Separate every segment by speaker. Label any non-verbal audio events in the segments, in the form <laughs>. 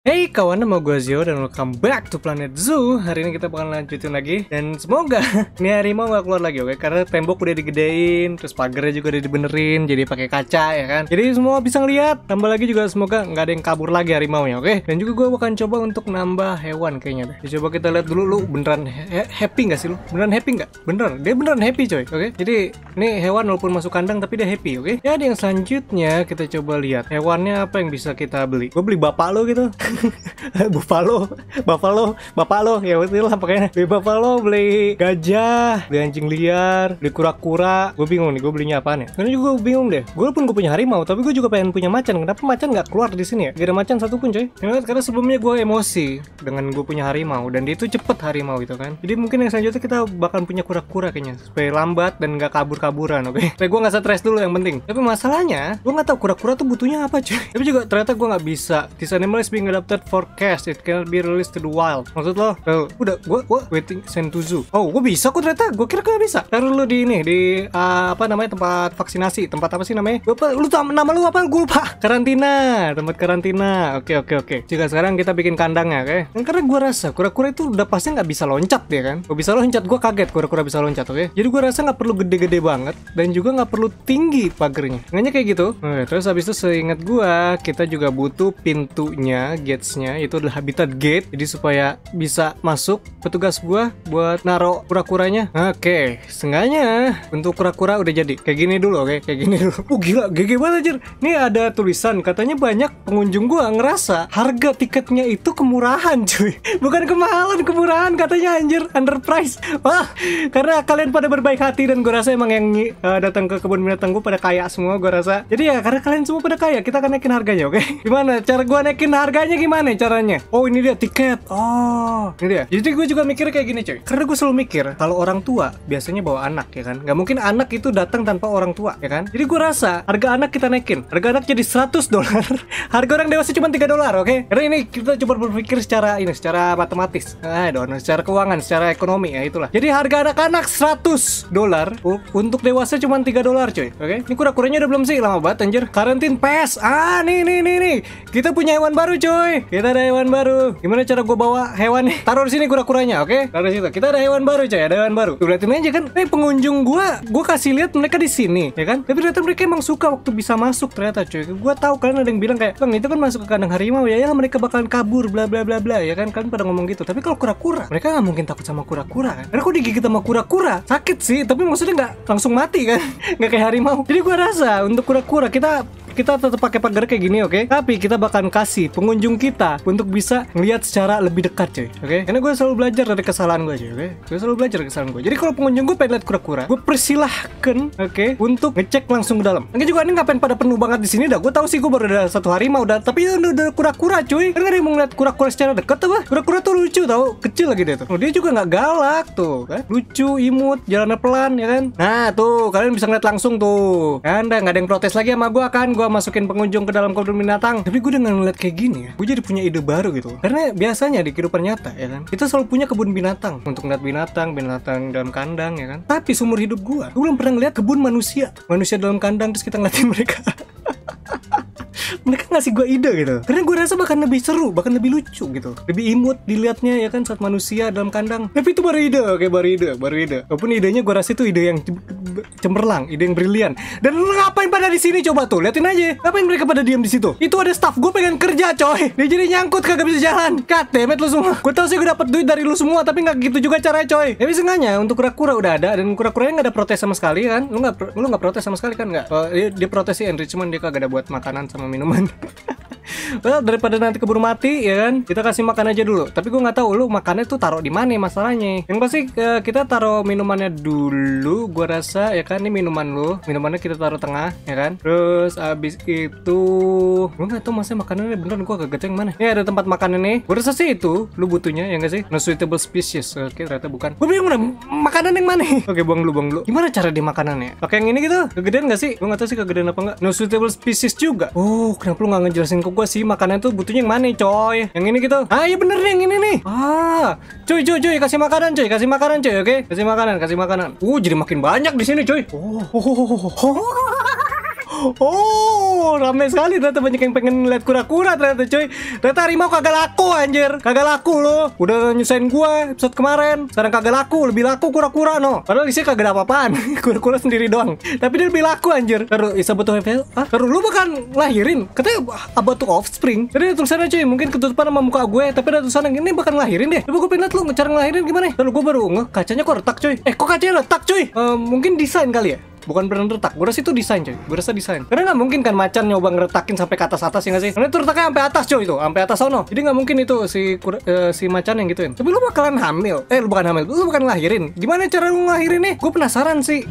Speaker 1: Hey kawan, nama gue Zio dan welcome back to Planet Zoo Hari ini kita bakal lanjutin lagi Dan semoga <laughs> ini harimau gak keluar lagi oke Karena tembok udah digedein Terus pagarnya juga udah dibenerin Jadi pakai kaca ya kan Jadi semua bisa ngeliat Tambah lagi juga semoga nggak ada yang kabur lagi harimau ya oke Dan juga gue akan coba untuk nambah hewan kayaknya deh. Coba kita lihat dulu lu beneran he happy gak sih lu? Beneran happy gak? Bener, dia beneran happy coy oke Jadi ini hewan walaupun masuk kandang tapi dia happy oke okay? Ya, jadi yang selanjutnya kita coba lihat Hewannya apa yang bisa kita beli Gue beli bapak lo gitu <laughs> <laughs> buffalo buffalo buffalo ya betul lah pokoknya beli buffalo beli gajah beli anjing liar beli kura-kura gue bingung nih gue belinya apa ya? nih? karena juga gue bingung deh gue pun gue punya harimau tapi gue juga pengen punya macan kenapa macan nggak keluar di sini ya gak ada macan satu pun coy ya, karena sebelumnya gue emosi dengan gue punya harimau dan dia itu cepet harimau itu kan jadi mungkin yang selanjutnya kita bahkan punya kura-kura kayaknya supaya lambat dan nggak kabur-kaburan oke okay? <laughs> tapi gue nggak stres dulu yang penting tapi masalahnya gue nggak tahu kura-kura tuh butuhnya apa cuy tapi juga ternyata gue nggak bisa this animal is being adapted for cast It cannot be released to the wild. Maksud lo? Tuh, udah gua gua waiting sentuzu. Oh, gua bisa kok ternyata. gua kira gua bisa. Taruh lu di ini di uh, apa namanya tempat vaksinasi. Tempat apa sih namanya? Gue lu nama lu apa? Gua lupa. <laughs> Karantina. Tempat karantina. Oke oke oke. Jika sekarang kita bikin kandangnya, ya, oke? Okay? Karena gua rasa kura-kura itu udah pasti nggak bisa loncat ya kan? gua bisa loncat. gua kaget kura-kura bisa loncat. Oke? Okay? Jadi gua rasa nggak perlu gede-gede banget dan juga nggak perlu tinggi pagernya. Nggaknya kayak gitu. okay, terus habis itu seingat gua, kita juga butuh pintunya gatesnya itu adalah habitat gate jadi supaya bisa masuk petugas gua buat naro kura-kuranya oke okay. bentuk kura-kura udah jadi kayak gini dulu oke okay? kayak gini dulu <laughs> oh gila gege banget anjir ini ada tulisan katanya banyak pengunjung gua ngerasa harga tiketnya itu kemurahan cuy <laughs> bukan kemahalan kemurahan katanya anjir underprice <laughs> wah karena kalian pada berbaik hati dan gua rasa emang yang uh, datang ke kebun binatang gua pada kaya semua gua rasa jadi ya karena kalian semua pada kaya kita akan naikin harganya oke okay? gimana cara gua naikin harganya gimana caranya? Oh ini dia tiket. Oh ini dia. Jadi gue juga mikir kayak gini cuy. Karena gue selalu mikir kalau orang tua biasanya bawa anak ya kan. Gak mungkin anak itu datang tanpa orang tua ya kan. Jadi gue rasa harga anak kita naikin. Harga anak jadi 100 dolar. <laughs> harga orang dewasa cuma 3 dolar oke. Okay? Karena ini kita coba berpikir secara ini secara matematis. Ah don secara keuangan, secara ekonomi ya itulah. Jadi harga anak-anak 100 dolar Uh untuk dewasa cuma 3 dolar cuy. Oke. Okay? Ini kura-kuranya udah belum sih lama banget anjir. Karantin pes. Ah nih nih nih nih. Kita punya hewan baru cuy kita ada hewan baru. Gimana cara gue bawa hewan nih? Taruh di sini kura-kuranya, oke? Okay? Taruh di situ. Kita ada hewan baru, coy. Ada hewan baru. Tuh liatin aja kan. Eh, pengunjung gue, gue kasih lihat mereka di sini, ya kan? Tapi ternyata mereka emang suka waktu bisa masuk ternyata, cuy Gue tahu kalian ada yang bilang kayak, "Bang, itu kan masuk ke kandang harimau ya, ya mereka bakalan kabur bla bla bla bla." Ya kan? Kalian pada ngomong gitu. Tapi kalau kura-kura, mereka nggak mungkin takut sama kura-kura kan? Karena kok digigit sama kura-kura, sakit sih, tapi maksudnya nggak langsung mati kan? <laughs> Nggak kayak harimau. Jadi gue rasa untuk kura-kura kita kita tetap pakai pagar kayak gini oke okay? tapi kita bakal kasih pengunjung kita untuk bisa ngelihat secara lebih dekat cuy oke okay? karena gue selalu belajar dari kesalahan gue cuy oke okay? gue selalu belajar dari kesalahan gue jadi kalau pengunjung gue pengen lihat kura-kura gue persilahkan oke okay? untuk ngecek langsung ke dalam Nanti juga ini ngapain pada penuh banget di sini dah gue tahu sih gue baru ada satu hari mau udah tapi ya udah, kura-kura cuy kan ada yang mau ngeliat kura-kura secara dekat apa kura-kura tuh lucu tau kecil lagi dia tuh oh, dia juga nggak galak tuh kan lucu imut jalannya pelan ya kan nah tuh kalian bisa ngeliat langsung tuh Anda nggak ada yang protes lagi sama gue kan gue masukin pengunjung ke dalam kebun binatang tapi gue dengan ngeliat kayak gini ya gue jadi punya ide baru gitu karena biasanya di kehidupan nyata ya kan kita selalu punya kebun binatang untuk ngeliat binatang binatang dalam kandang ya kan tapi seumur hidup gue gue belum pernah ngeliat kebun manusia manusia dalam kandang terus kita ngeliatin mereka <laughs> mereka ngasih gue ide gitu karena gue rasa bahkan lebih seru bahkan lebih lucu gitu lebih imut dilihatnya ya kan saat manusia dalam kandang tapi itu baru ide oke baru ide baru ide walaupun idenya gue rasa itu ide yang cemerlang ide yang brilian dan ngapain pada di sini coba tuh liatin aja aja. Ngapain mereka pada diam di situ? Itu ada staff gue pengen kerja, coy. Dia jadi nyangkut kagak bisa jalan. Katemet lu semua. Gue tau sih gue dapet duit dari lu semua, tapi nggak gitu juga caranya, coy. Ya, tapi sengaja untuk kura-kura udah ada dan kura-kuranya nggak ada protes sama sekali kan? Lu nggak lu nggak protes sama sekali kan nggak? Oh, dia, dia protes sih enrichment dia kagak ada buat makanan sama minuman. <laughs> well, daripada nanti keburu mati ya kan kita kasih makan aja dulu tapi gue nggak tahu lu makannya tuh taruh di mana masalahnya yang pasti uh, kita taruh minumannya dulu gue rasa ya kan ini minuman lu minumannya kita taruh tengah ya kan terus abis itu gue nggak tahu masih makanannya bener gue agak yang mana ya ada tempat makan ini gue rasa sih itu lu butuhnya ya nggak sih no suitable species oke okay, ternyata bukan gue bingung nih makanan yang mana <laughs> oke okay, buang dulu buang dulu gimana cara di makanannya pakai yang ini gitu kegedean nggak sih gue nggak tahu sih kegedean apa nggak no suitable species juga oh kenapa lu nggak ngejelasin ke gua sih makanan tuh butuhnya yang mana coy yang ini gitu ah iya bener nih yang ini nih ah cuy cuy cuy kasih makanan cuy kasih makanan cuy oke okay? kasih makanan kasih makanan uh jadi makin banyak di sini cuy oh, oh, oh, oh. oh. oh. Oh, rame sekali ternyata banyak yang pengen lihat kura-kura ternyata cuy. Ternyata harimau kagak laku anjir. Kagak laku loh. Udah nyusahin gua episode kemarin. Sekarang kagak laku, lebih laku kura-kura no. Padahal isinya kagak ada apa-apaan. <laughs> kura-kura sendiri doang. Tapi dia lebih laku anjir. Baru bisa butuh FL. Ah, baru lu bukan lahirin. Katanya about to offspring. Jadi ada tulisannya cuy, mungkin ketutupan sama muka gue, tapi ada tulisan yang ini bukan lahirin deh. Coba gue pindah lu cara ngelahirin gimana? Lalu gua baru nge kacanya kok retak cuy. Eh, kok kacanya retak cuy? Uh, mungkin desain kali ya? bukan benar retak gue rasa itu desain coy gue rasa desain karena nggak mungkin kan macan nyoba ngeretakin sampai ke atas atas ya nggak sih karena itu retaknya sampai atas coy itu sampai atas sono jadi nggak mungkin itu si uh, si macan yang gituin tapi lu bakalan hamil eh lu bukan hamil lu bukan ngelahirin gimana cara lu ngelahirin nih gue penasaran sih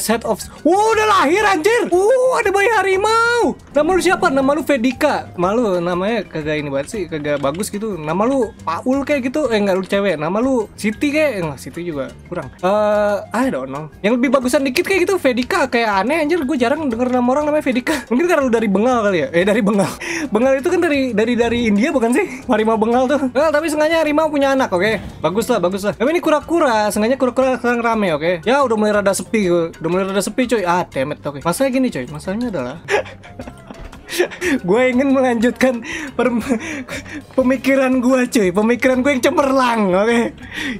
Speaker 1: set set of... Wow, udah lahir anjir! Wuh ada bayi harimau! Nama lu siapa? Nama lu fedika, malu namanya kagak ini banget sih, kagak bagus gitu. Nama lu Paul kayak gitu. Eh, enggak lu cewek. Nama lu Siti kayak. Eh, enggak, Siti juga kurang. Eh, uh, I don't know. Yang lebih bagusan dikit kayak gitu, fedika Kayak aneh anjir, gue jarang denger nama orang namanya fedika. <laughs> Mungkin karena lu dari Bengal kali ya? Eh, dari Bengal. <laughs> bengal itu kan dari dari dari India bukan sih? Harimau Bengal tuh. bengal eh, tapi sengaja harimau punya anak, oke? Okay? Bagus lah, bagus lah. Tapi ini kura-kura, sengaja kura-kura sekarang rame, oke? Okay? Ya, udah mulai rada sepi udah mulai rada sepi cuy ah temet oke okay. masalahnya gini cuy masalahnya adalah <laughs> gue ingin melanjutkan <laughs> pemikiran gue cuy pemikiran gue yang cemerlang oke okay?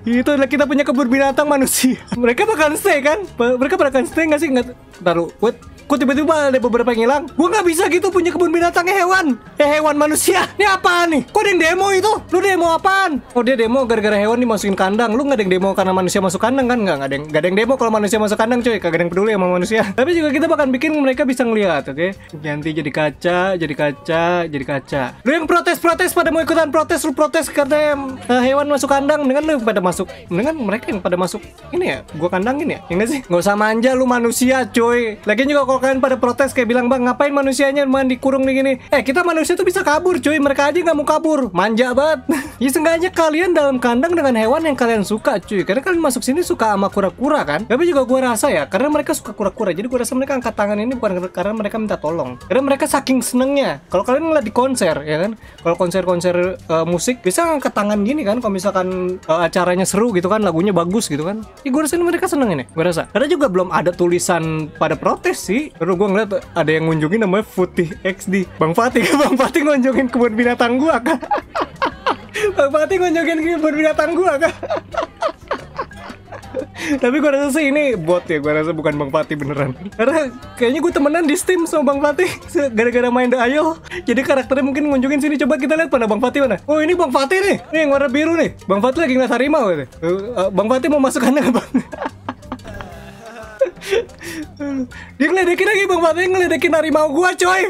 Speaker 1: itu adalah kita punya kebun binatang manusia mereka bakal stay kan mereka bakal stay nggak sih nggak taruh wait kok tiba-tiba ada beberapa yang hilang? Gue nggak bisa gitu punya kebun binatang binatangnya eh, hewan. Eh hewan manusia. <laughs> Ini apa nih? Kok ada yang demo itu? Lu demo apaan? Oh dia demo gara-gara hewan dimasukin kandang. Lu nggak ada yang demo karena manusia masuk kandang kan? Nggak, nggak ada yang nggak ada yang demo kalau manusia masuk kandang coy. Kagak ada yang peduli sama manusia. <laughs> Tapi juga kita bakal bikin mereka bisa ngelihat, oke? Okay? Ganti jadi kaca, jadi kaca, jadi kaca. Lu yang protes-protes pada mau ikutan protes, lu protes karena uh, hewan masuk kandang dengan lu pada masuk dengan mereka yang pada masuk ini ya, gua kandangin ya, ya sih? Gak usah manja lu manusia coy. Lagi juga kalau kalian pada protes kayak bilang bang ngapain manusianya main dikurung nih gini eh kita manusia tuh bisa kabur cuy mereka aja nggak mau kabur manja banget <laughs> ya seenggaknya kalian dalam kandang dengan hewan yang kalian suka cuy karena kalian masuk sini suka sama kura-kura kan tapi juga gue rasa ya karena mereka suka kura-kura jadi gue rasa mereka angkat tangan ini bukan karena mereka minta tolong karena mereka saking senengnya kalau kalian ngeliat di konser ya kan kalau konser-konser uh, musik bisa angkat tangan gini kan kalau misalkan uh, acaranya seru gitu kan lagunya bagus gitu kan ya, gue rasa ini mereka seneng ini gue rasa karena juga belum ada tulisan pada protes sih Terus gue ngeliat ada yang ngunjungin namanya Putih XD. Bang Fatih, <laughs> Bang Fatih ngunjungin kebun binatang gue kak. <laughs> Bang Fatih ngunjungin kebun binatang gue kak. <laughs> Tapi gue rasa sih ini bot ya, gue rasa bukan Bang Fatih beneran Karena kayaknya gue temenan di Steam sama Bang Fatih Gara-gara main The Ayo Jadi karakternya mungkin ngunjungin sini, coba kita lihat pada Bang Fatih mana Oh ini Bang Fatih nih, ini yang warna biru nih Bang Fatih lagi ngeliat harimau gitu. Uh, Bang Fatih mau masuk kandang bang dia ngeledekin lagi bang Pati ngeledekin harimau gua coy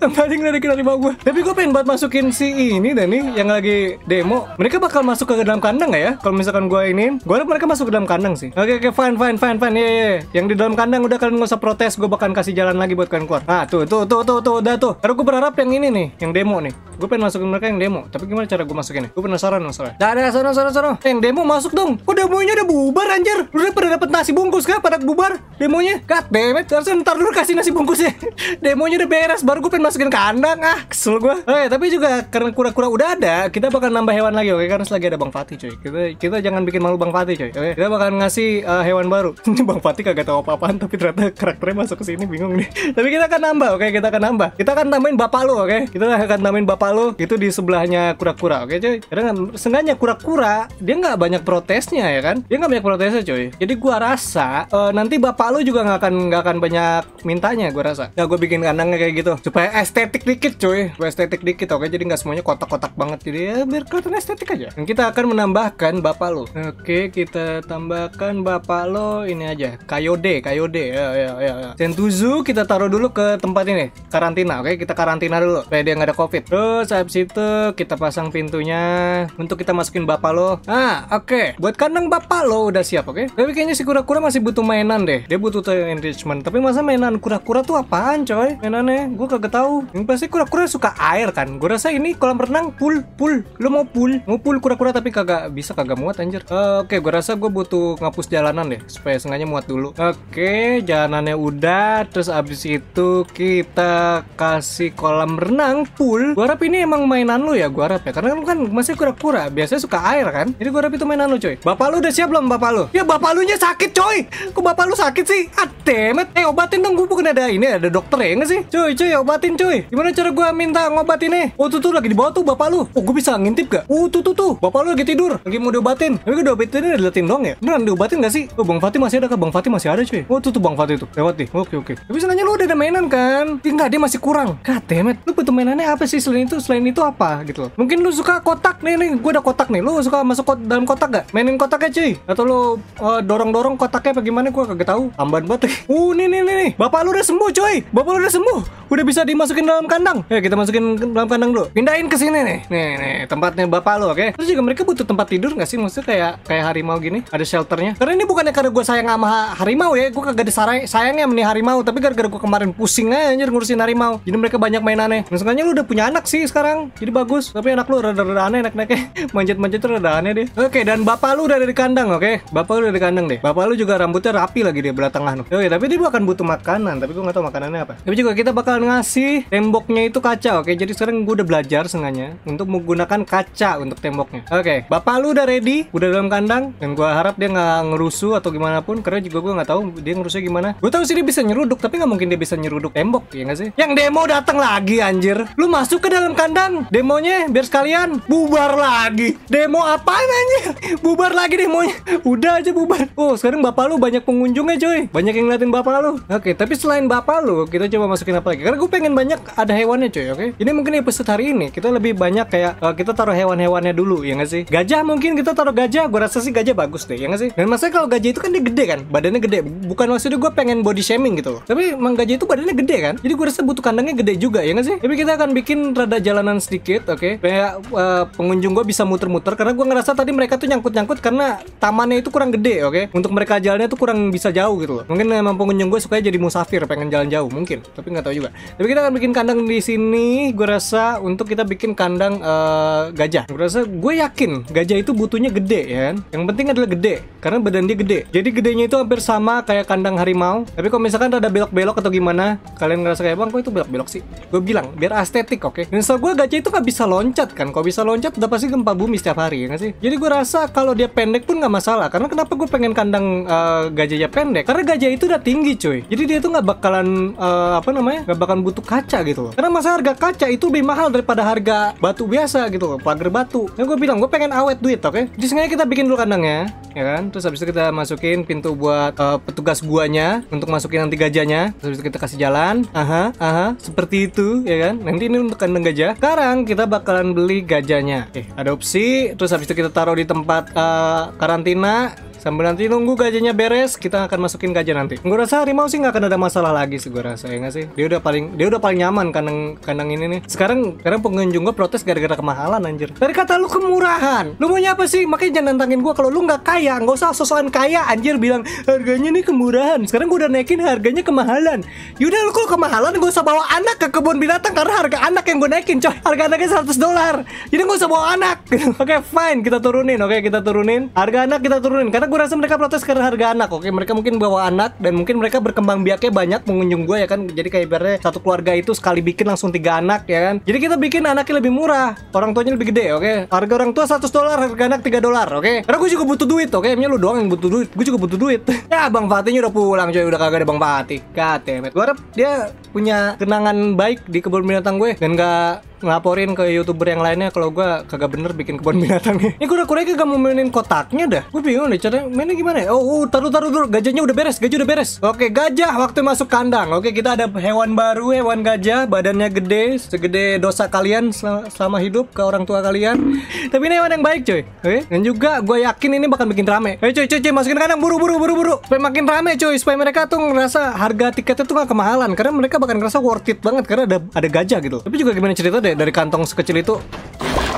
Speaker 1: bang Pati ngeledekin harimau gua tapi gua pengen buat masukin si ini dan nih yang lagi demo mereka bakal masuk ke dalam kandang gak ya kalau misalkan gua ini gua harap mereka masuk ke dalam kandang sih oke okay, oke okay, fine fine fine fine yeah, yeah. Iya. yang di dalam kandang udah kalian nggak usah protes gua bakal kasih jalan lagi buat kalian keluar ah tuh tuh tuh tuh tuh udah tuh karena gua berharap yang ini nih yang demo nih gue pengen masukin mereka yang demo tapi gimana cara gue masukin gue penasaran masalah dah ada sana sana sana yang demo masuk dong kok demonya udah bubar anjir udah pada dapet nasi bungkus kan pada bubar demonya god damn it harusnya ntar dulu kasih nasi bungkusnya <laughs> demonya udah beres baru gue pengen masukin kandang ah kesel gue eh oh iya, tapi juga karena kura-kura udah ada kita bakal nambah hewan lagi oke karena lagi ada bang Fatih coy kita kita jangan bikin malu bang Fatih coy oke kita bakal ngasih uh, hewan baru <laughs> ini bang Fatih kagak tau apa-apaan tapi ternyata karakternya masuk ke sini bingung nih <laughs> tapi kita akan nambah oke kita akan nambah kita akan tambahin bapak lo oke kita akan tambahin bapak lo itu di sebelahnya kura-kura oke coy karena kan sengaja kura-kura dia nggak banyak protesnya ya kan dia nggak banyak protesnya coy jadi gua rasa uh, nanti bapak lu juga nggak akan nggak akan banyak mintanya gue rasa ya gue bikin kandangnya kayak gitu supaya estetik dikit cuy supaya estetik dikit oke jadi nggak semuanya kotak-kotak banget jadi ya biar kelihatan estetik aja dan kita akan menambahkan bapak lo oke kita tambahkan bapak lo ini aja kayode kayode ya ya ya, ya. sentuzu kita taruh dulu ke tempat ini karantina oke kita karantina dulu supaya dia nggak ada covid terus habis itu kita pasang pintunya untuk kita masukin bapak lo ah oke buat kandang bapak lo udah siap oke tapi kayaknya si kura-kura masih butuh mainan deh dia butuh tuh enrichment tapi masa mainan kura-kura tuh apaan coy mainannya gue kagak tahu yang pasti kura-kura suka air kan gue rasa ini kolam renang pool pool lo mau pool mau pool kura-kura tapi kagak bisa kagak muat anjir uh, oke okay, gue rasa gue butuh ngapus jalanan deh supaya sengaja muat dulu oke okay, jalanannya udah terus abis itu kita kasih kolam renang pool gue harap ini emang mainan lo ya gue harap ya karena lu kan masih kura-kura biasanya suka air kan jadi gue harap itu mainan lo coy bapak lu udah siap belum bapak lu ya bapak lu nya sakit coy kok bapak lu sakit sih? Ah, demet. Eh, obatin dong. Gue bukan ada ini, ada dokter ya nggak sih? Cuy, cuy, obatin cuy. Gimana cara gue minta ngobatin nih? Oh, tuh tuh lagi di bawah tuh bapak lu. Oh, gue bisa ngintip gak? Oh, tuh tuh tuh. Bapak lu lagi tidur. Lagi mau diobatin. Tapi gue diobatin udah diliatin dong ya? Beneran diobatin gak sih? Oh, Bang Fatih masih ada kah? Bang Fatih masih ada cuy. Oh, tuh tuh Bang Fatih tuh. Lewat nih. Oke, oke. Tapi sebenarnya lu udah ada mainan kan? Tinggal dia masih kurang. God Lu butuh mainannya apa sih selain itu? Selain itu apa gitu loh. Mungkin lu suka kotak nih, nih. Gue ada kotak nih. Lu suka masuk kot dalam kotak gak? Mainin kotaknya cuy. Atau lu eh, dorong-dorong uh, kotaknya Bagaimana? Gue kagak tahu. Amban banget. Uh, nih nih nih nih. Bapak lu udah sembuh, coy. Bapak lu udah sembuh. Udah bisa dimasukin dalam kandang. Ya, kita masukin dalam kandang dulu. Pindahin ke sini nih. Nih nih, tempatnya bapak lu, oke? Okay? Terus juga mereka butuh tempat tidur nggak sih? Maksudnya kayak kayak harimau gini, ada shelternya. Karena ini bukannya karena gue sayang sama harimau ya, gue kagak ada sayangnya sama harimau, tapi gara-gara gue kemarin pusing aja anjir ngurusin harimau. Jadi mereka banyak mainannya. Maksudnya lu udah punya anak sih sekarang. Jadi bagus. Tapi anak lu rada-rada aneh enak-enaknya. <laughs> Manjat-manjat tuh rada aneh deh. Oke, okay, dan bapak lu udah dari kandang, oke? Okay? Bapak lu udah dari kandang deh. Bapak lu juga rambutnya rapi lagi dia sebelah tengah no. Oke, tapi dia akan butuh makanan, tapi gue gak tahu makanannya apa. Tapi juga kita bakal ngasih temboknya itu kaca, oke. Jadi sekarang gue udah belajar sengaja untuk menggunakan kaca untuk temboknya. Oke, bapak lu udah ready, udah dalam kandang, dan gue harap dia gak ngerusuh atau gimana pun, karena juga gue gak tahu dia ngerusuh gimana. Gue tahu sih dia bisa nyeruduk, tapi gak mungkin dia bisa nyeruduk tembok, ya gak sih? Yang demo datang lagi anjir. Lu masuk ke dalam kandang, demonya biar sekalian bubar lagi. Demo apa anjir <laughs> Bubar lagi demonya. Udah aja bubar. Oh, sekarang bapak lu banyak pengunjungnya, coy cuy banyak yang ngeliatin bapak lu oke okay, tapi selain bapak lu kita coba masukin apa lagi karena gue pengen banyak ada hewannya cuy oke okay? ini mungkin episode hari ini kita lebih banyak kayak uh, kita taruh hewan-hewannya dulu ya nggak sih gajah mungkin kita taruh gajah gue rasa sih gajah bagus deh ya nggak sih dan maksudnya kalau gajah itu kan dia gede kan badannya gede bukan maksudnya gue pengen body shaming gitu loh tapi emang gajah itu badannya gede kan jadi gue rasa butuh kandangnya gede juga ya nggak sih tapi kita akan bikin rada jalanan sedikit oke okay? kayak uh, pengunjung gue bisa muter-muter karena gue ngerasa tadi mereka tuh nyangkut-nyangkut karena tamannya itu kurang gede oke okay? untuk mereka jalannya tuh kurang bisa jauh gitu loh mungkin emang pengunjung gue suka jadi musafir pengen jalan jauh mungkin tapi nggak tahu juga tapi kita akan bikin kandang di sini gue rasa untuk kita bikin kandang uh, gajah gue rasa gue yakin gajah itu butuhnya gede ya kan? yang penting adalah gede karena badan dia gede jadi gedenya itu hampir sama kayak kandang harimau tapi kalau misalkan ada belok-belok atau gimana kalian ngerasa kayak bang kok itu belok-belok sih gue bilang biar estetik oke okay? dan so gue gajah itu nggak bisa loncat kan kalau bisa loncat udah pasti gempa bumi setiap hari ya gak sih jadi gue rasa kalau dia pendek pun nggak masalah karena kenapa gue pengen kandang uh, gajahnya pendek karena gajah itu udah tinggi cuy. Jadi dia tuh nggak bakalan uh, apa namanya? nggak bakalan butuh kaca gitu loh. Karena masa harga kaca itu lebih mahal daripada harga batu biasa gitu loh, pagar batu. Yang gue bilang gue pengen awet duit, oke? Okay? Jadi sebenarnya kita bikin dulu kandangnya, ya kan? Terus habis itu kita masukin pintu buat uh, petugas guanya untuk masukin nanti gajahnya. Terus habis itu kita kasih jalan. Aha, aha, seperti itu ya kan? Nanti ini untuk kandang gajah. Sekarang kita bakalan beli gajahnya. Eh okay, ada opsi. Terus habis itu kita taruh di tempat uh, karantina Sambil nanti nunggu gajahnya beres, kita akan masukin gajah nanti. Gue rasa harimau sih nggak akan ada masalah lagi sih gue rasa ya nggak sih. Dia udah paling dia udah paling nyaman kandang kandang ini nih. Sekarang karena pengunjung gue protes gara-gara kemahalan anjir. Dari kata lu kemurahan, lu mau apa sih? Makanya jangan nantangin gue kalau lu nggak kaya, nggak usah sosokan kaya anjir bilang harganya nih kemurahan. Sekarang gue udah naikin harganya kemahalan. Yaudah lu kalau kemahalan gue usah bawa anak ke kebun binatang karena harga anak yang gue naikin coy. Harga anaknya 100 dolar. Jadi gue usah bawa anak. <laughs> oke okay, fine kita turunin, oke okay, kita turunin. Harga anak kita turunin karena gue rasa mereka protes karena harga anak oke mereka mungkin bawa anak dan mungkin mereka berkembang biaknya banyak mengunjung gue ya kan jadi kayak ibaratnya satu keluarga itu sekali bikin langsung tiga anak ya kan jadi kita bikin anaknya lebih murah orang tuanya lebih gede oke harga orang tua 100 dolar harga anak 3 dolar oke karena gue juga butuh duit oke emangnya lu doang yang butuh duit gue juga butuh duit <laughs> ya bang Fatihnya udah pulang coy udah kagak ada bang Fatih katet gue harap dia punya kenangan baik di kebun binatang gue dan gak ngelaporin ke youtuber yang lainnya kalau gue kagak bener bikin kebun binatang nih. <laughs> Ini kura-kura kagak mau mainin kotaknya dah. Gue bingung nih caranya mainnya gimana ya? Oh, uh, taruh taruh dulu. Gajahnya udah beres, gajah udah beres. Oke, gajah waktu masuk kandang. Oke, kita ada hewan baru, hewan gajah, badannya gede, segede dosa kalian selama, hidup ke orang tua kalian. <laughs> Tapi ini hewan yang baik, coy. Oke, dan juga gue yakin ini bakal bikin rame. Eh, coy, coy, coy, masukin kandang buru buru buru buru. Supaya makin rame, coy. Supaya mereka tuh ngerasa harga tiketnya tuh gak kemahalan karena mereka bakal ngerasa worth it banget karena ada ada gajah gitu. Tapi juga gimana cerita deh dari kantong sekecil itu.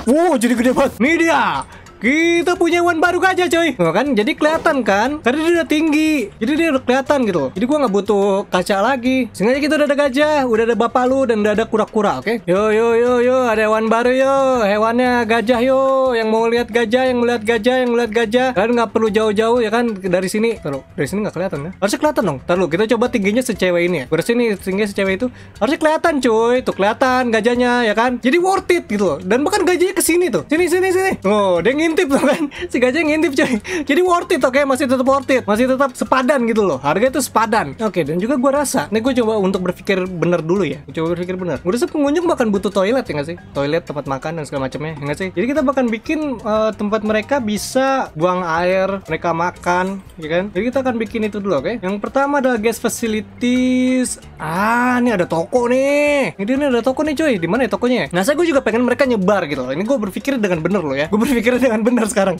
Speaker 1: Wow, jadi gede banget. media. dia. Kita gitu, punya hewan baru aja coy. Nah, kan jadi kelihatan kan? tadi dia udah tinggi. Jadi dia udah kelihatan gitu. Jadi gua nggak butuh kaca lagi. Sengaja kita udah ada gajah, udah ada bapak lu dan udah ada kura-kura, oke? okay? Yo yo yo yo, ada hewan baru yo. Hewannya gajah yo. Yang mau lihat gajah, yang melihat gajah, yang melihat gajah. kan nggak perlu jauh-jauh ya kan dari sini. Taruh, dari sini nggak kelihatan ya? Harusnya kelihatan dong. Taruh, kita coba tingginya secewe ini ya. Dari sini tingginya secewe itu harusnya kelihatan coy, Tuh kelihatan gajahnya ya kan? Jadi worth it gitu loh. Dan bahkan gajinya ke sini tuh. Sini sini sini. Oh, dingin ngintip tuh kan si gajah ngintip coy jadi worth it oke okay? masih tetap worth it masih tetap sepadan gitu loh harga itu sepadan oke okay, dan juga gue rasa ini gue coba untuk berpikir bener dulu ya gua coba berpikir bener gue rasa pengunjung bahkan butuh toilet ya gak sih toilet tempat makan dan segala macamnya ya gak sih jadi kita bahkan bikin uh, tempat mereka bisa buang air mereka makan ya kan jadi kita akan bikin itu dulu oke okay? yang pertama adalah guest facilities ah ini ada toko nih ini, ini ada toko nih coy di mana ya tokonya ya? nah saya gue juga pengen mereka nyebar gitu loh ini gue berpikir dengan bener loh ya gue berpikir dengan benar sekarang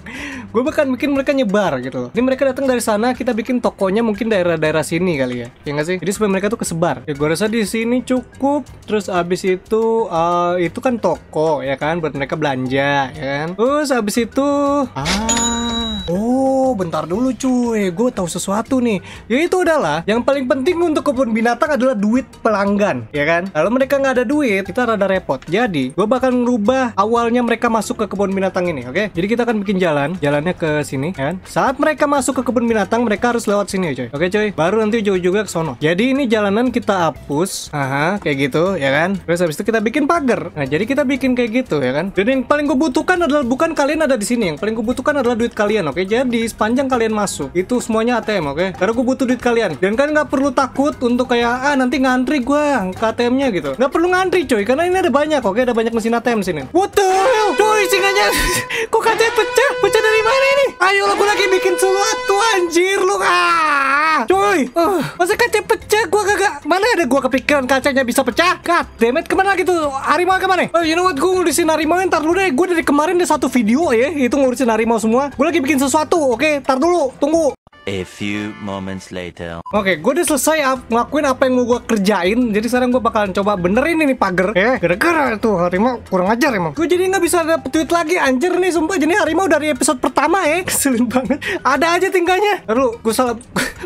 Speaker 1: gue bahkan bikin mereka nyebar gitu loh jadi mereka datang dari sana kita bikin tokonya mungkin daerah-daerah sini kali ya ya nggak sih jadi supaya mereka tuh kesebar ya gue rasa di sini cukup terus abis itu uh, itu kan toko ya kan buat mereka belanja ya kan terus abis itu ah oh bentar dulu cuy gue tahu sesuatu nih ya itu adalah yang paling penting untuk kebun binatang adalah duit pelanggan ya kan kalau mereka nggak ada duit kita rada repot jadi gue bakal ngerubah awalnya mereka masuk ke kebun binatang ini oke okay? jadi kita akan bikin jalan, jalannya ke sini ya kan. Saat mereka masuk ke kebun binatang, mereka harus lewat sini ya, coy. Oke, coy. Baru nanti jauh juga ke sono. Jadi ini jalanan kita hapus. Aha, kayak gitu ya kan. Terus habis itu kita bikin pagar. Nah, jadi kita bikin kayak gitu ya kan. Dan yang paling gue butuhkan adalah bukan kalian ada di sini, yang paling gue butuhkan adalah duit kalian, oke? Jadi sepanjang kalian masuk, itu semuanya ATM, oke? Karena gue butuh duit kalian. Dan kalian nggak perlu takut untuk kayak ah nanti ngantri gue ke ATM-nya gitu. Nggak perlu ngantri, coy, karena ini ada banyak, oke? Ada banyak mesin ATM sini. What the hell? Cuy, singanya <laughs> kok pecah, pecah, pecah dari mana ini? Ayo aku lagi bikin sesuatu anjir lu ah. Cuy, uh, masa kaca pecah gua kagak mana ada gua kepikiran kacanya bisa pecah? Kat damn kemana lagi tuh harimau kemana? Oh, eh, you know what, gue ngurusin harimau ya, ntar dulu deh. Gue dari kemarin ada satu video ya, itu ngurusin harimau semua. Gue lagi bikin sesuatu, oke? Okay? Ntar dulu, tunggu. A few moments later. Oke, okay, gue udah selesai ngelakuin apa yang mau gue kerjain. Jadi sekarang gue bakalan coba benerin ini pagar. Eh, gara-gara itu harimau kurang ajar emang. Gue jadi nggak bisa ada tweet lagi anjir nih sumpah. Jadi harimau dari episode pertama ya. <laughs> Keselin banget. Ada aja tingkahnya. Lalu gue salah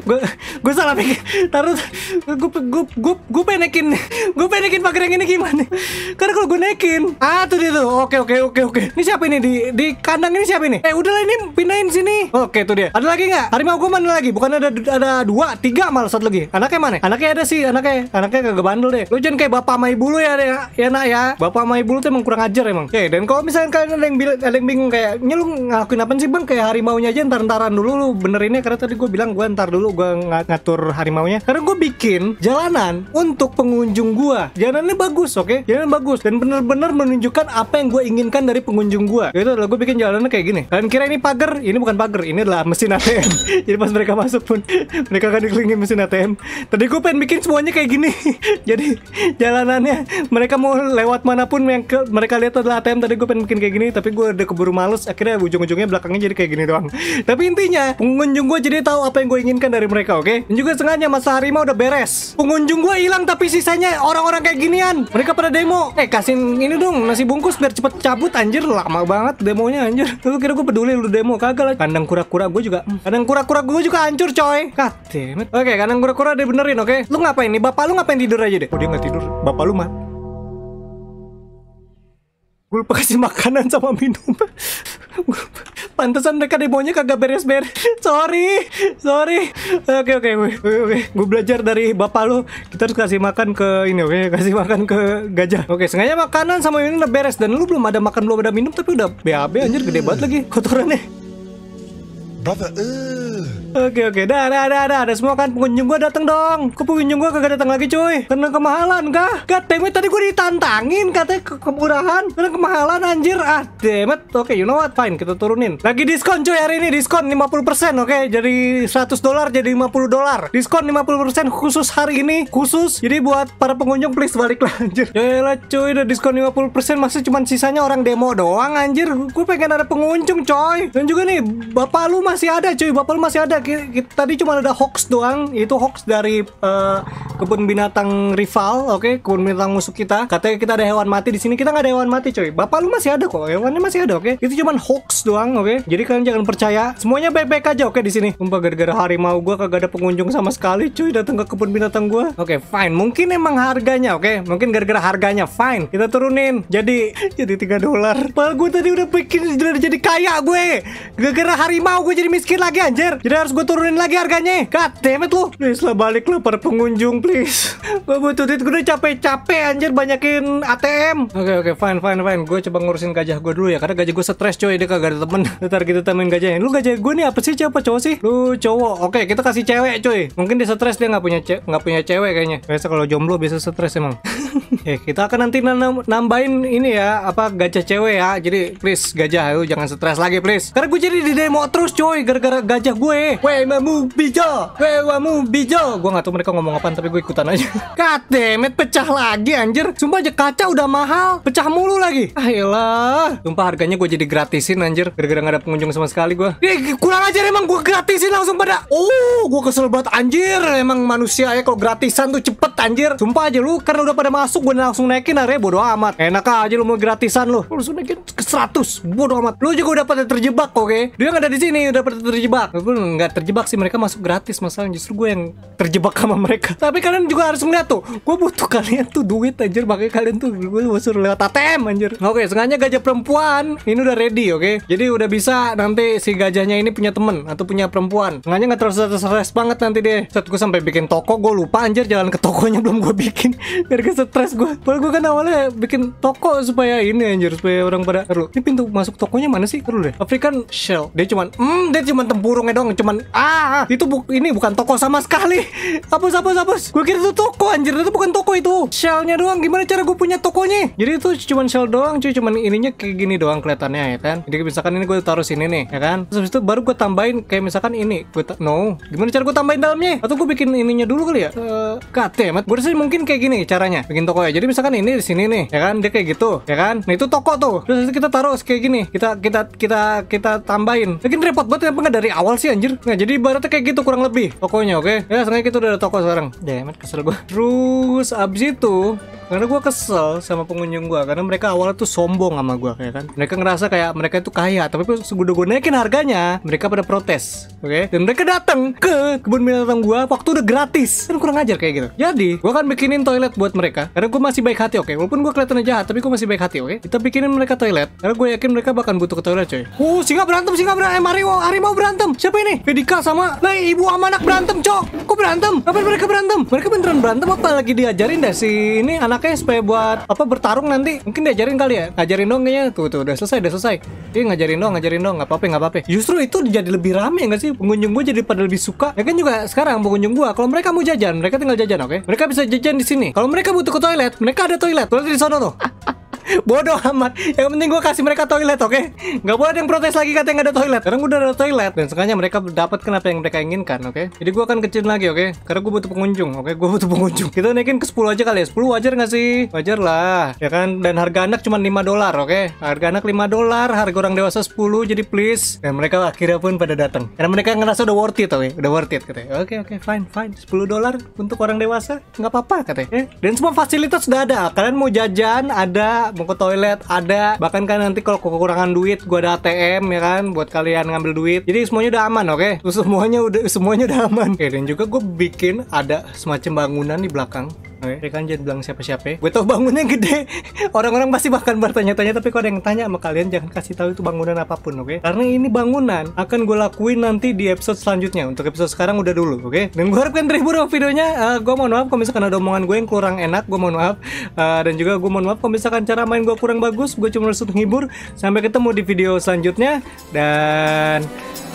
Speaker 1: gue <laughs> gue salah pikir. Taruh gue gue gue gue penekin. Gue penekin pagar yang ini gimana? Karena kalau gue naikin. Ah, tuh dia tuh. Oke, oke, oke, oke. Ini siapa ini di di kandang ini siapa ini? Eh, udahlah ini pindahin sini. Oke, tuh dia. Ada lagi nggak? Harimau gue gue mana lagi? Bukan ada ada dua, tiga malah satu lagi. Anaknya mana? Anaknya ada sih, anaknya. Anaknya kagak bandel deh. Lu jangan kayak bapak sama ibu lu ya, ya, ya nak ya. Bapak sama ibu lu tuh emang kurang ajar emang. Oke, dan kalau misalnya kalian ada yang, ada yang bingung kayak, lu ngelakuin apa sih bang? Kayak harimaunya aja ntar-ntaran dulu lu benerinnya. Karena tadi gue bilang gue ntar dulu gue ng ngatur harimaunya. Karena gue bikin jalanan untuk pengunjung gue. Jalanannya bagus, oke? Okay? Jalanan bagus. Dan bener-bener menunjukkan apa yang gue inginkan dari pengunjung gue. Itu adalah gue bikin jalanannya kayak gini. Kalian kira ini pagar? Ini bukan pagar, ini adalah mesin ATM. <laughs> Jadi pas mereka masuk pun <laughs> mereka akan dikelilingi mesin ATM. Tadi gue pengen bikin semuanya kayak gini. <laughs> Jadi jalanannya mereka mau lewat manapun yang ke, mereka lihat adalah ATM. Tadi gue pengen bikin kayak gini, tapi gue udah keburu males. Akhirnya ujung-ujungnya belakangnya jadi kayak gini doang. Tapi intinya pengunjung gue jadi tahu apa yang gue inginkan dari mereka, oke? Okay? Dan juga sengaja masa harimau udah beres. Pengunjung gue hilang tapi sisanya orang-orang kayak ginian. Mereka pada demo. Eh kasih ini dong nasi bungkus biar cepet cabut anjir lama banget demonya anjir. Lu kira gue peduli lu demo kagak lah. Kandang kura-kura gue juga. Hmm. Kandang kura-kura gue juga hancur coy Goddammit Oke okay, gue kura-kura dibenerin oke okay? Lu ngapain nih? Bapak lu ngapain tidur aja deh? Oh dia gak tidur Bapak lu mah Gue lupa kasih makanan sama minum <laughs> Pantesan mereka demonya kagak beres-beres <laughs> Sorry Sorry Oke oke oke Gue belajar dari bapak lu Kita harus kasih makan ke ini oke okay? Kasih makan ke gajah Oke sengaja makanan sama minum udah beres Dan lu belum ada makan belum ada minum Tapi udah BAB anjir gede banget lagi kotorannya Brother, ugh. Oke oke, dah dah dah dah, ada semua kan pengunjung gua datang dong. Kok pengunjung gua kagak datang lagi cuy? Karena kemahalan kah? God damn it, tadi gua ditantangin katanya ke kemurahan. Karena kemahalan anjir. Ah damn Oke, okay, you know what? Fine, kita turunin. Lagi diskon cuy hari ini, diskon 50%. Oke, okay? jadi 100 dolar jadi 50 dolar. Diskon 50% khusus hari ini, khusus. Jadi buat para pengunjung please balik baliklah anjir. Ya lah cuy, udah diskon 50% masih cuma sisanya orang demo doang anjir. Gue pengen ada pengunjung coy. Dan juga nih, bapak lu masih ada cuy, bapak lu masih ada kita, kita, tadi cuma ada hoax doang, itu hoax dari uh, kebun binatang rival, oke, okay? kebun binatang musuh kita. Katanya kita ada hewan mati di sini, kita nggak ada hewan mati, coy. Bapak lu masih ada kok, hewannya masih ada, oke. Okay? Itu cuma hoax doang, oke. Okay? Jadi kalian jangan percaya, semuanya baik-baik aja, oke di sini. umpah gara-gara harimau gua kagak ada pengunjung sama sekali, cuy, datang ke kebun binatang gua. Oke, fine. Mungkin emang harganya, oke. Mungkin gara-gara harganya, fine. Kita turunin. Jadi <laughs> jadi 3 dolar. Padahal gue tadi udah bikin jadi kaya gue. Gara-gara harimau gue jadi miskin lagi anjir. Jadi harus gue turunin lagi harganya God damn it lu Please lah balik lu per pengunjung please Gue butuh duit gue udah capek-capek anjir banyakin ATM Oke okay, oke okay, fine fine fine Gue coba ngurusin gajah gue dulu ya Karena gajah gue stres coy dia kagak ada temen <laughs> Ntar kita gitu temen gajahnya Lu gajah gue nih apa sih siapa cowok sih Lu cowok Oke okay, kita kasih cewek coy Mungkin dia stres dia nggak punya nggak punya cewek kayaknya Biasa kalau jomblo biasa stres emang <laughs> okay, kita akan nanti nambahin ini ya Apa gajah cewek ya Jadi please gajah lu jangan stres lagi please Karena gue jadi di demo terus coy Gara-gara gajah gue eh mamu bijo, mamu bijo. Gue nggak tahu mereka ngomong apa, tapi gue ikutan aja. Kademet <laughs> pecah lagi anjir. Sumpah aja kaca udah mahal, pecah mulu lagi. Ayolah. Ah, Sumpah harganya gue jadi gratisin anjir. Gara-gara nggak ada pengunjung sama sekali gue. Eh, kurang aja emang gue gratisin langsung pada. Oh, gue kesel banget anjir. Emang manusia ya kalau gratisan tuh cepet anjir. Sumpah aja lu karena udah pada masuk gue langsung naikin harganya bodo amat. Enak aja lu mau gratisan lu. Lu langsung naikin ke 100. Bodo amat. Lu juga udah pada terjebak, oke? Okay? Dia nggak ada di sini udah pada terjebak. Gue nggak nggak terjebak sih mereka masuk gratis masalah justru gue yang terjebak sama mereka <laughs> tapi kalian juga harus melihat tuh gue butuh kalian tuh duit anjir makanya kalian tuh gue suruh lewat ATM anjir oke okay, sengaja gajah perempuan ini udah ready oke okay? jadi udah bisa nanti si gajahnya ini punya temen atau punya perempuan sengaja nggak terus stres banget nanti deh saat gue sampai bikin toko gue lupa anjir jalan ke tokonya <laughs> belum gue bikin gara gak stres gue padahal gue kan awalnya bikin toko supaya ini anjir supaya orang pada lu ini pintu masuk tokonya mana sih perlu deh African Shell dia cuman hmm dia cuman tempurungnya dong cuman bukan ah, ah itu bu ini bukan toko sama sekali hapus hapus hapus gue kira itu toko anjir itu bukan toko itu shellnya doang gimana cara gue punya tokonya jadi itu cuma shell doang cuy cuman ininya kayak gini doang kelihatannya ya kan jadi misalkan ini gue taruh sini nih ya kan terus itu baru gue tambahin kayak misalkan ini gue no gimana cara gue tambahin dalamnya atau gue bikin ininya dulu kali ya uh, eh, katemat gue sih mungkin kayak gini caranya bikin toko ya jadi misalkan ini di sini nih ya kan dia kayak gitu ya kan nah itu toko tuh terus itu kita taruh kayak gini kita kita kita kita tambahin bikin repot banget yang pengen dari awal sih anjir Nah, jadi baratnya kayak gitu kurang lebih tokonya, oke? Okay? Ya, sekarang kita udah ada toko sekarang. Demet kesel gue. Terus abis itu karena gue kesel sama pengunjung gue karena mereka awalnya tuh sombong sama gue kayak kan mereka ngerasa kayak mereka itu kaya tapi segudah gue naikin harganya mereka pada protes oke okay? dan mereka datang ke kebun binatang gue waktu udah gratis kan kurang ajar kayak gitu jadi gue akan bikinin toilet buat mereka karena gue masih baik hati oke okay? walaupun gue kelihatannya jahat tapi gue masih baik hati oke okay? kita bikinin mereka toilet karena gue yakin mereka bahkan butuh ke toilet coy uh singa berantem singa berantem eh, Mario harimau berantem siapa ini Dika sama nah, ibu sama anak berantem cok Kok berantem? Apa mereka berantem? Mereka beneran berantem apa lagi diajarin deh si ini anaknya supaya buat apa bertarung nanti Mungkin diajarin kali ya Ngajarin dong kayaknya Tuh tuh udah selesai udah selesai Ini iya, ngajarin dong ngajarin dong Gak apa-apa gak apa-apa Justru itu jadi lebih rame gak sih Pengunjung gue jadi pada lebih suka Ya kan juga sekarang pengunjung gue Kalau mereka mau jajan Mereka tinggal jajan oke okay? Mereka bisa jajan di sini Kalau mereka butuh ke toilet Mereka ada toilet Toilet di sana tuh ah, Bodoh amat. Yang penting gue kasih mereka toilet, oke? Okay? Gak boleh ada yang protes lagi katanya nggak ada toilet. karena gue udah ada toilet dan sekarang mereka dapat kenapa yang mereka inginkan, oke? Okay? Jadi gue akan kecil lagi, oke? Okay? Karena gue butuh pengunjung, oke? Okay? Gue butuh pengunjung. Kita naikin ke 10 aja kali ya. 10 wajar nggak sih? Wajar lah, ya kan? Dan harga anak cuma 5 dolar, oke? Okay? Harga anak 5 dolar, harga orang dewasa 10, jadi please. Dan mereka akhirnya pun pada datang. Karena mereka ngerasa udah worth it, oke? Okay? Udah worth it katanya. Oke, okay, oke, okay, fine, fine. 10 dolar untuk orang dewasa nggak apa-apa katanya. okay? Eh? Dan semua fasilitas sudah ada. Kalian mau jajan ada mau ke toilet ada bahkan kan nanti kalau kekurangan duit gue ada ATM ya kan buat kalian ngambil duit jadi semuanya udah aman oke okay? semuanya udah semuanya udah aman oke okay, dan juga gue bikin ada semacam bangunan di belakang Oke, okay. Mereka jangan bilang siapa-siapa. Ya. Gue tau bangunnya gede. <laughs> Orang-orang pasti bahkan bertanya-tanya, tapi kalau ada yang tanya sama kalian jangan kasih tahu itu bangunan apapun, oke? Okay? Karena ini bangunan akan gue lakuin nanti di episode selanjutnya. Untuk episode sekarang udah dulu, oke? Okay? Dan gue harapkan terhibur sama videonya. Uh, gue mohon maaf kalau misalkan ada omongan gue yang kurang enak, gue mohon maaf. Uh, dan juga gue mohon maaf kalau misalkan cara main gue kurang bagus. Gue cuma harus menghibur. Sampai ketemu di video selanjutnya dan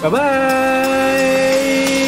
Speaker 1: bye bye.